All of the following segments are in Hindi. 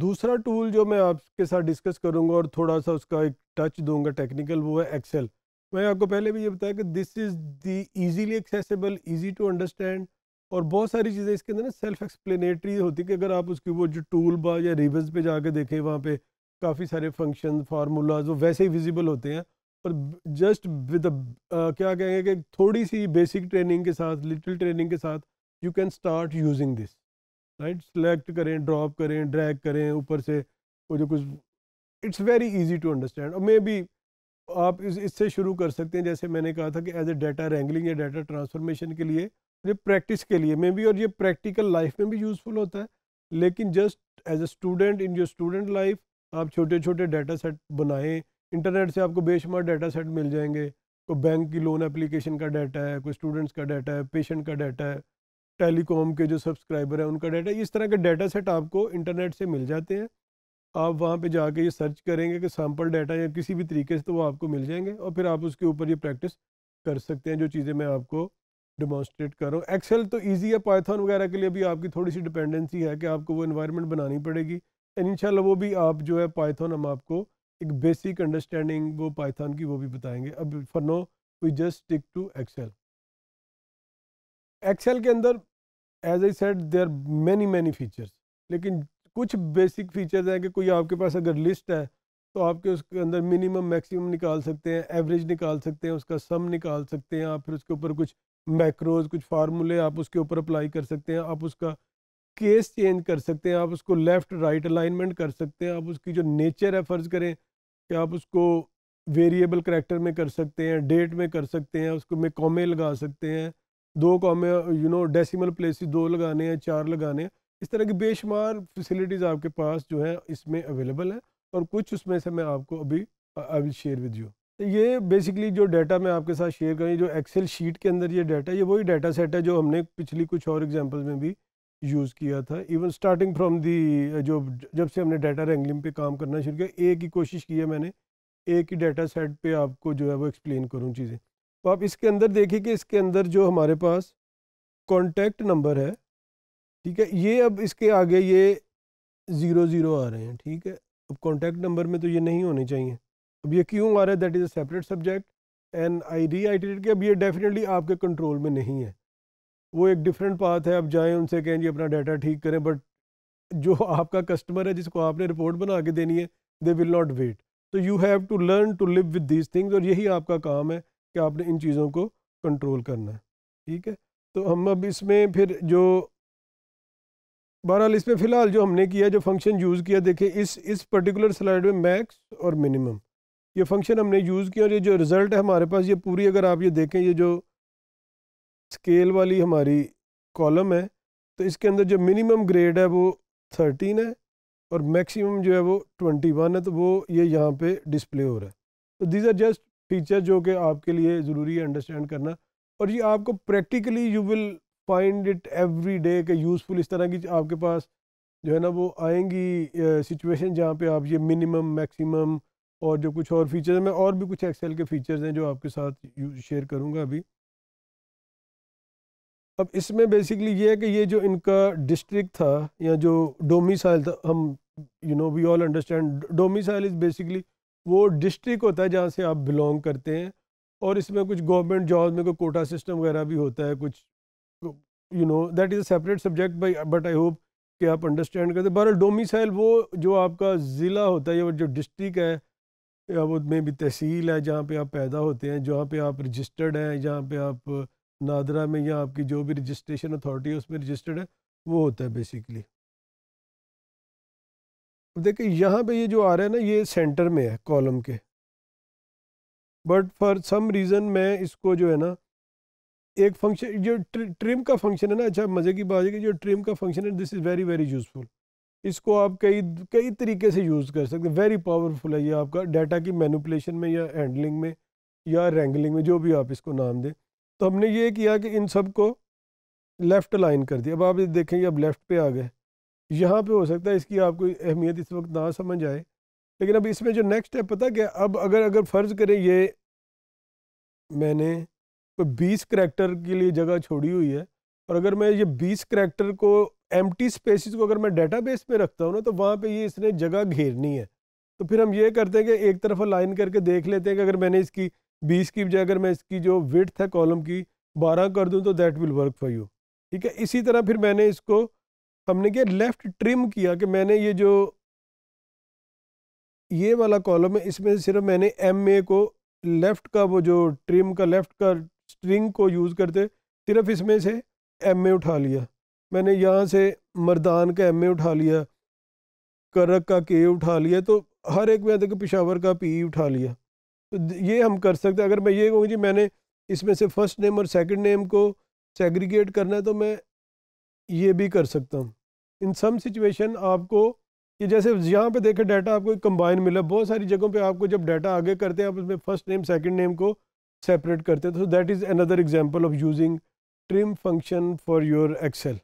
दूसरा टूल जो मैं आपके साथ डिस्कस करूंगा और थोड़ा सा उसका एक टच दूंगा टेक्निकल वो है एक्सेल मैं आपको पहले भी ये बताया कि this is the easily accessible easy to understand और बहुत सारी चीज़ें इसके अंदर ना सेल्फ एक्सप्लेनेटरी होती कि अगर आप उसकी वो जो टूल बा या रिवर्स पे जाके देखें वहाँ पे काफ़ी सारे फंक्शन फार्मूलाज वो वैसे ही विजिबल होते हैं और जस्ट विद क्या कहेंगे कि थोड़ी सी बेसिक ट्रेनिंग के साथ लिटिल ट्रेनिंग के साथ you can start using this right select करें ड्रॉप करें ड्रैग करें ऊपर से वो जो कुछ it's very easy to understand और मे बी आप इस इससे शुरू कर सकते हैं जैसे मैंने कहा था कि एज ए डाटा रैंगलिंग या डाटा ट्रांसफॉर्मेशन के लिए ये प्रैक्टिस के लिए मे बी और ये प्रैक्टिकल लाइफ में भी यूज़फुल होता है लेकिन just as a student in your student life आप छोटे छोटे डाटा सेट बनाएं इंटरनेट से आपको बेशुमार डाटा सेट मिल जाएंगे कोई बैंक की लोन एप्लीकेशन का डाटा है कोई स्टूडेंट्स का डाटा है पेशेंट का डाटा है टेलीकॉम के जो सब्सक्राइबर हैं उनका डाटा इस तरह के डाटा सेट आपको इंटरनेट से मिल जाते हैं आप वहाँ पे जाके ये सर्च करेंगे कि सैम्पल डाटा या किसी भी तरीके से तो वो आपको मिल जाएंगे और फिर आप उसके ऊपर ये प्रैक्टिस कर सकते हैं जो चीज़ें मैं आपको डिमॉन्स्ट्रेट कर रहा हूँ एक्सेल तो ईजी है पाइथन वगैरह के लिए भी आपकी थोड़ी सी डिपेंडेंसी है कि आपको वो इन्वायरमेंट बनानी पड़ेगी इन वो भी आप जो है पाइथन हम आपको एक बेसिक अंडरस्टैंडिंग वो पाइथन की वो भी बताएंगे अब for now we just stick to Excel Excel के अंदर as I said there many many features लेकिन कुछ बेसिक फीचर्स हैं कि कोई आपके पास अगर लिस्ट है तो आपके उसके अंदर मिनिमम मैक्सिमम निकाल सकते हैं एवरेज निकाल सकते हैं उसका सम निकाल सकते हैं आप फिर उसके ऊपर कुछ मैक्रोज कुछ फार्मूले आप उसके ऊपर अप्लाई कर सकते हैं आप उसका केस चेंज कर सकते हैं आप उसको लेफ़्ट राइट अलाइनमेंट कर सकते हैं आप उसकी जो नेचर है फ़र्ज़ करें कि आप उसको वेरिएबल करेक्टर में कर सकते हैं डेट में कर सकते हैं उसको में कॉमे लगा सकते हैं दो comma you know decimal places दो लगाने हैं चार लगाने हैं इस तरह की बेशुमार फैसिलिटीज़ आपके पास जो है इसमें अवेलेबल है और कुछ उसमें से मैं आपको अभी I will share with you तो ये बेसिकली जो डाटा मैं आपके साथ शेयर करें जो एक्सेल शीट के अंदर ये डाटा ये वही डाटा सेट है जो हमने पिछली कुछ और एग्जाम्पल्स में भी यूज़ किया था इवन स्टार्टिंग फ्रॉम दी जो जब से हमने डाटा रेंगलिंग पे काम करना शुरू किया एक ही कोशिश की है मैंने एक ही डाटा सेट पे आपको जो है वो एक्सप्लेन करूँ चीज़ें तो आप इसके अंदर देखिए कि इसके अंदर जो हमारे पास कॉन्टैक्ट नंबर है ठीक है ये अब इसके आगे ये ज़ीरो ज़ीरो आ रहे हैं ठीक है अब कॉन्टैक्ट नंबर में तो ये नहीं होने चाहिए अब ये क्यों आ रहा है that is a separate subject and I reiterate कि अब ये डेफिनेटली आपके कंट्रोल में नहीं है वो एक डिफरेंट पाथ है अब जाएं उनसे कहें जी अपना डाटा ठीक करें बट जो आपका कस्टमर है जिसको आपने रिपोर्ट बना के देनी है दे विल नॉट वेट तो you have to learn to live with these things और यही आपका काम है कि आपने इन चीज़ों को कंट्रोल करना है ठीक है तो हम अब इसमें फिर जो बहरहाल इसमें फ़िलहाल जो हमने किया जो फंक्शन यूज़ किया देखे इस इस पर्टिकुलर स्लाइड में मैक्स और मिनिमम ये फंक्शन हमने यूज़ किया और ये जो रिज़ल्ट है हमारे पास ये पूरी अगर आप ये देखें ये जो स्केल वाली हमारी कॉलम है तो इसके अंदर जो मिनिमम ग्रेड है वो थर्टीन है और मैक्सिमम जो है वो ट्वेंटी वन है तो वो ये यहाँ पे डिस्प्ले हो रहा है तो दीज आर जस्ट फीचर जो कि आपके लिए ज़रूरी है अंडरस्टैंड करना और ये आपको practically you will find it every day के यूज़फुल इस तरह की आपके पास जो है ना वो आएंगी सिचुएशन जहाँ पे आप ये मिनिमम मैक्सिमम और जो कुछ और फीचर्स मैं और भी कुछ एक्सेल के फीचर्स हैं जो आपके साथ शेयर करूँगा अभी अब इसमें बेसिकली ये है कि ये जो इनका डिस्ट्रिक्ट था या जो डोमिसाइल था हम you know we all understand domicile is basically वो डिस्ट्रिक्ट होता है जहाँ से आप बिलोंग करते हैं और इसमें कुछ गवर्नमेंट जॉब में कोई कोटा सिस्टम वगैरह भी होता है कुछ you know that is a separate subject by but I hope कि आप अंडरस्टैंड करते बहर डोमिसाइल वो जो आपका ज़िला होता है या जो डिस्ट्रिक है या वो में भी तहसील है जहाँ पे आप पैदा होते हैं जहाँ पे आप रजिस्टर्ड हैं जहाँ पे आप नादरा में या आपकी जो भी रजिस्ट्रेशन अथॉरिटी है उसमें रजिस्टर्ड है वो होता है बेसिकली देखिए यहाँ पे ये जो आ रहा है ना ये सेंटर में है कॉलम के बट फॉर सम रीज़न मैं इसको जो है ना एक फंक्शन जो ट्रिम का फंक्शन है ना अच्छा मज़े की बात है कि जो ट्रिम का फंक्शन है this is very very useful इसको आप कई कई तरीके से यूज़ कर सकते हैं वेरी पावरफुल है ये आपका डाटा की मैनुपलेशन में या हैंडलिंग में या रेंगलिंग में जो भी आप इसको नाम दें तो हमने ये किया कि इन सब को लेफ़्ट लाइन कर दिया अब आप देखेंगे अब लेफ़्ट पे आ गए यहाँ पे हो सकता है इसकी आपको अहमियत इस वक्त ना समझ आए लेकिन अब इसमें जो नेक्स्ट है पता क्या अब अगर अगर फ़र्ज़ करें ये मैंने कोई बीस करेक्टर के लिए जगह छोड़ी हुई है और अगर मैं ये बीस करेक्टर को एम स्पेसिस को अगर मैं बेस में रखता हूँ ना तो वहाँ पर ये इसने जगह घेरनी है तो फिर हम ये करते हैं कि एक तरफ लाइन करके देख लेते हैं कि अगर मैंने इसकी बीस की बजाय अगर मैं इसकी जो विथ है कॉलम की बारह कर दूँ तो that will work for you ठीक है इसी तरह फिर मैंने इसको हमने क्या लेफ़्ट ट्रिम किया कि मैंने ये जो ये वाला कॉलम है इसमें सिर्फ मैंने एम ए को लेफ़्ट का वो जो ट्रिम का लेफ़्ट का स्ट्रिंग को यूज़ करते सिर्फ इसमें से एम ए उठा लिया मैंने यहाँ से मर्दान का एम ए उठा लिया करक का के उठा लिया तो हर एक में देखो पिशावर का पी उठा लिया तो ये हम कर सकते हैं अगर मैं ये कहूँगी जी मैंने इसमें से फर्स्ट नेम और सेकंड नेम को सेग्रीगेट करना है तो मैं ये भी कर सकता हूँ इन सम सिचुएशन आपको ये जैसे यहाँ पे देखें डाटा आपको कंबाइन मिला बहुत सारी जगहों पे आपको जब डाटा आगे करते हैं आप उसमें फर्स्ट नेम सेकंड नेम को सेपरेट करते हैं तो that is another example of using trim function for your Excel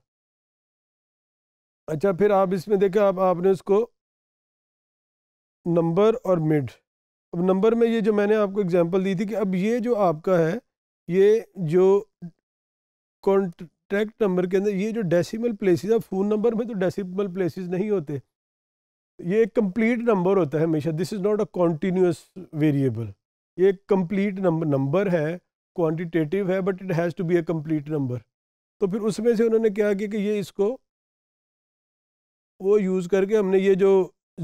अच्छा फिर आप इसमें देखें आप आपने उसको नंबर और मिड अब नंबर में ये जो मैंने आपको एग्जाम्पल दी थी कि अब ये जो आपका है ये जो कॉन्ट ट्रैक्ट नंबर के अंदर ये जो डेसिमल प्लेसेस है फ़ोन नंबर में तो डेसिमल प्लेसेस नहीं होते ये एक कंप्लीट नंबर होता है हमेशा this is not a continuous variable ये एक कंप्लीट नंबर नंबर है क्वांटिटेटिव है but it has to be a complete number तो फिर उसमें से उन्होंने क्या किया कि ये इसको वो यूज़ करके हमने ये जो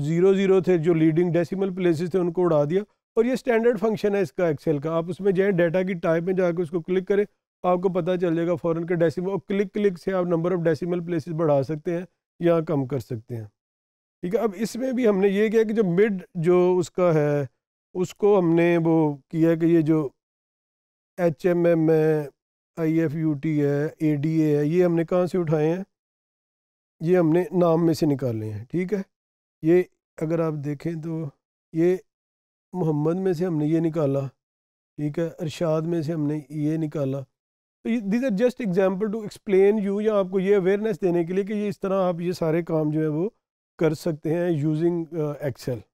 ज़ीरो ज़ीरो थे जो लीडिंग डेसिमल प्लेसेस थे उनको उड़ा दिया और ये स्टैंडर्ड फंक्शन है इसका एक्सेल का आप उसमें जाएँ डेटा की टाइप में जाकर उसको क्लिक करें आपको पता चल जाएगा फ़ौरन के डेसिमल और क्लिक क्लिक से आप नंबर ऑफ़ डेसिमल प्लेसेस बढ़ा सकते हैं या कम कर सकते हैं ठीक है अब इसमें भी हमने ये किया कि जो मिड जो उसका है उसको हमने वो किया कि ये जो एच एम एम है आई एफ यू टी है ए डी ए है ये हमने कहाँ से उठाए हैं ये हमने नाम में से निकाले हैं ठीक है ये अगर आप देखें तो ये मोहम्मद में से हमने ये निकाला ठीक है अरशाद में से हमने ये निकाला तो ये these are just example to explain you या आपको ये अवेयरनेस देने के लिए कि ये इस तरह आप ये सारे काम जो है वो कर सकते हैं यूजिंग एक्सेल uh,